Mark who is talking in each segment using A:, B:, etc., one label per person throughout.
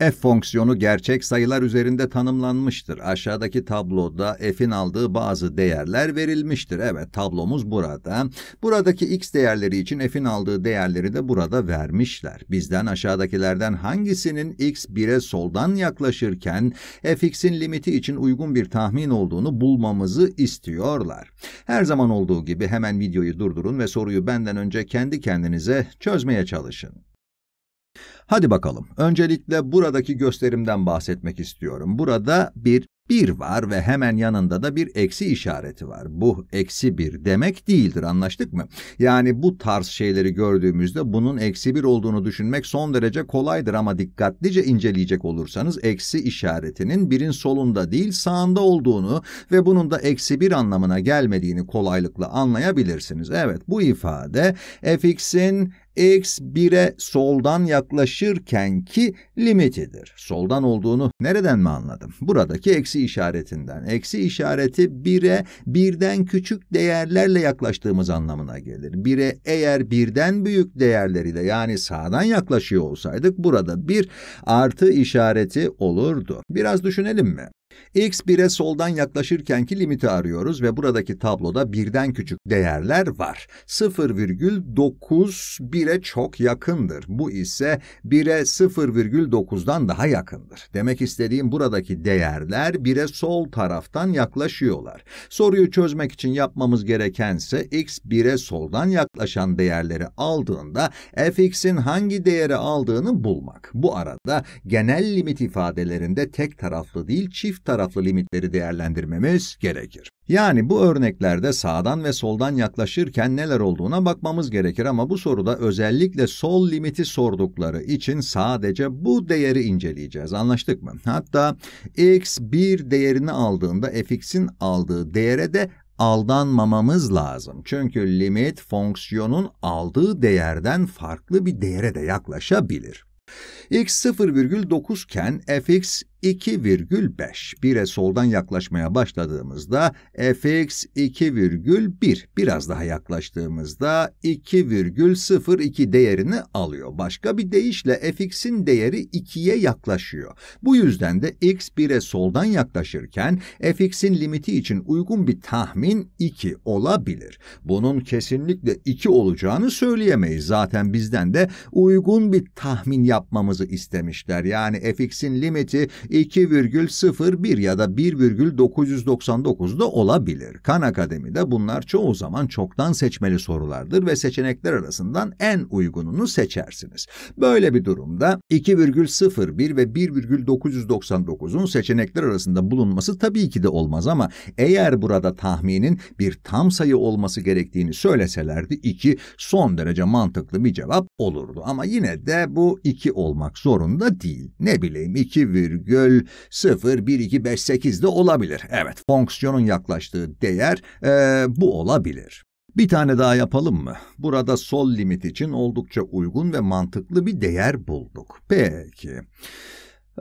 A: F fonksiyonu gerçek sayılar üzerinde tanımlanmıştır. Aşağıdaki tabloda f'in aldığı bazı değerler verilmiştir. Evet tablomuz burada. Buradaki x değerleri için f'in aldığı değerleri de burada vermişler. Bizden aşağıdakilerden hangisinin x 1'e soldan yaklaşırken fx'in limiti için uygun bir tahmin olduğunu bulmamızı istiyorlar. Her zaman olduğu gibi hemen videoyu durdurun ve soruyu benden önce kendi kendinize çözmeye çalışın. Hadi bakalım. Öncelikle buradaki gösterimden bahsetmek istiyorum. Burada bir bir var ve hemen yanında da bir eksi işareti var. Bu eksi bir demek değildir anlaştık mı? Yani bu tarz şeyleri gördüğümüzde bunun eksi bir olduğunu düşünmek son derece kolaydır ama dikkatlice inceleyecek olursanız eksi işaretinin birin solunda değil sağında olduğunu ve bunun da eksi bir anlamına gelmediğini kolaylıkla anlayabilirsiniz. Evet bu ifade fx'in x 1'e soldan yaklaşırken ki limitidir. Soldan olduğunu nereden mi anladım? Buradaki eksi eksi işaretinden. Eksi işareti bire birden küçük değerlerle yaklaştığımız anlamına gelir. Bire eğer birden büyük değerleriyle yani sağdan yaklaşıyor olsaydık burada bir artı işareti olurdu. Biraz düşünelim mi? X1'e soldan yaklaşırkenki limiti arıyoruz ve buradaki tabloda birden küçük değerler var. 0,9 1'e çok yakındır. Bu ise 1'e 0,9'dan daha yakındır. Demek istediğim buradaki değerler 1'e sol taraftan yaklaşıyorlar. Soruyu çözmek için yapmamız gerekense x1'e soldan yaklaşan değerleri aldığında fx'in hangi değeri aldığını bulmak. Bu arada genel limit ifadelerinde tek taraflı değil çift taraflı limitleri değerlendirmemiz gerekir. Yani bu örneklerde sağdan ve soldan yaklaşırken neler olduğuna bakmamız gerekir ama bu soruda özellikle sol limiti sordukları için sadece bu değeri inceleyeceğiz. Anlaştık mı? Hatta x 1 değerini aldığında fx'in aldığı değere de aldanmamamız lazım. Çünkü limit fonksiyonun aldığı değerden farklı bir değere de yaklaşabilir x 0,9 iken fx 2,5. 1'e soldan yaklaşmaya başladığımızda fx 2,1. Biraz daha yaklaştığımızda 2,02 değerini alıyor. Başka bir deyişle fx'in değeri 2'ye yaklaşıyor. Bu yüzden de x 1'e soldan yaklaşırken fx'in limiti için uygun bir tahmin 2 olabilir. Bunun kesinlikle 2 olacağını söyleyemeyiz. Zaten bizden de uygun bir tahmin yapmamız yapmanızı istemişler. Yani fx'in limiti 2,01 ya da 1,999 da olabilir. Khan Akademi'de bunlar çoğu zaman çoktan seçmeli sorulardır ve seçenekler arasından en uygununu seçersiniz. Böyle bir durumda 2,01 ve 1,999'un seçenekler arasında bulunması tabii ki de olmaz ama eğer burada tahminin bir tam sayı olması gerektiğini söyleselerdi 2 son derece mantıklı bir cevap olurdu. Ama yine de bu 2 olmaz olmak zorunda değil. Ne bileyim 2,01258 de olabilir. Evet fonksiyonun yaklaştığı değer ee, bu olabilir. Bir tane daha yapalım mı? Burada sol limit için oldukça uygun ve mantıklı bir değer bulduk. Peki.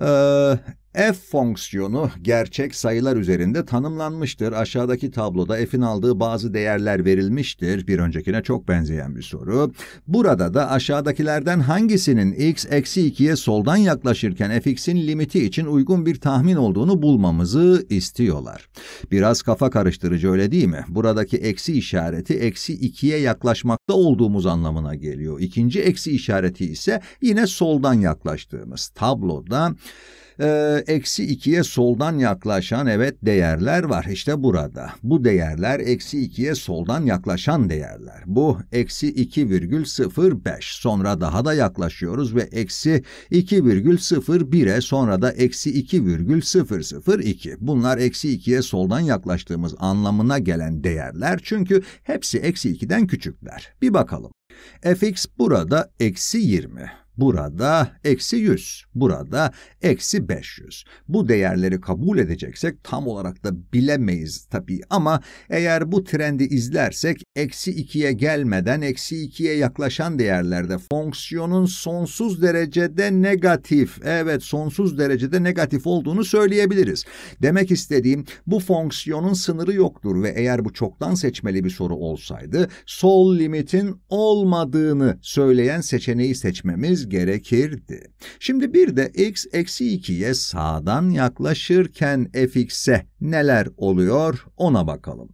A: Ee, F fonksiyonu gerçek sayılar üzerinde tanımlanmıştır. Aşağıdaki tabloda f'in aldığı bazı değerler verilmiştir. Bir öncekine çok benzeyen bir soru. Burada da aşağıdakilerden hangisinin x eksi 2'ye soldan yaklaşırken fx'in limiti için uygun bir tahmin olduğunu bulmamızı istiyorlar. Biraz kafa karıştırıcı öyle değil mi? Buradaki eksi işareti eksi 2'ye yaklaşmakta olduğumuz anlamına geliyor. İkinci eksi işareti ise yine soldan yaklaştığımız tabloda ee, eksi 2'ye soldan yaklaşan evet değerler var işte burada. Bu değerler eksi 2'ye soldan yaklaşan değerler. Bu eksi 2,05 sonra daha da yaklaşıyoruz ve eksi 2,01'e sonra da eksi 2,002. Bunlar eksi 2'ye soldan yaklaştığımız anlamına gelen değerler çünkü hepsi eksi 2'den küçükler. Bir bakalım. fx burada eksi 20 burada eksi 100, burada eksi 500. Bu değerleri kabul edeceksek tam olarak da bilemeyiz tabii ama eğer bu trendi izlersek eksi 2'ye gelmeden eksi 2'ye yaklaşan değerlerde fonksiyonun sonsuz derecede negatif, evet sonsuz derecede negatif olduğunu söyleyebiliriz. Demek istediğim bu fonksiyonun sınırı yoktur ve eğer bu çoktan seçmeli bir soru olsaydı sol limitin olmadığını söyleyen seçeneği seçmemiz etmemiz gerekirdi. Şimdi bir de x eksi 2'ye sağdan yaklaşırken fx'e neler oluyor ona bakalım.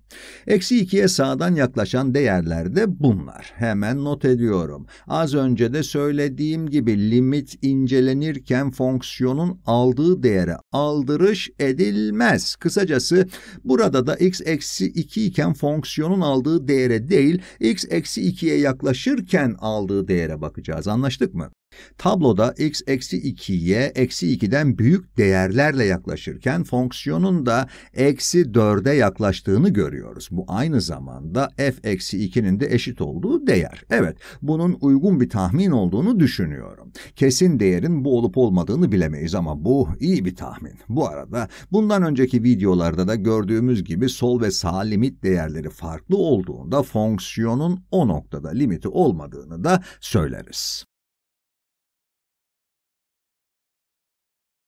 A: Eksi 2'ye sağdan yaklaşan değerler de bunlar. Hemen not ediyorum. Az önce de söylediğim gibi limit incelenirken fonksiyonun aldığı değere aldırış edilmez. Kısacası burada da x eksi 2 iken fonksiyonun aldığı değere değil x eksi 2'ye yaklaşırken aldığı değere bakacağız. Anlaştık mı? Tabloda x eksi 2'ye eksi 2'den büyük değerlerle yaklaşırken fonksiyonun da eksi 4'e yaklaştığını görüyoruz. Bu aynı zamanda f eksi 2'nin de eşit olduğu değer. Evet, bunun uygun bir tahmin olduğunu düşünüyorum. Kesin değerin bu olup olmadığını bilemeyiz ama bu iyi bir tahmin. Bu arada bundan önceki videolarda da gördüğümüz gibi sol ve sağ limit değerleri farklı olduğunda fonksiyonun o noktada limiti olmadığını da söyleriz.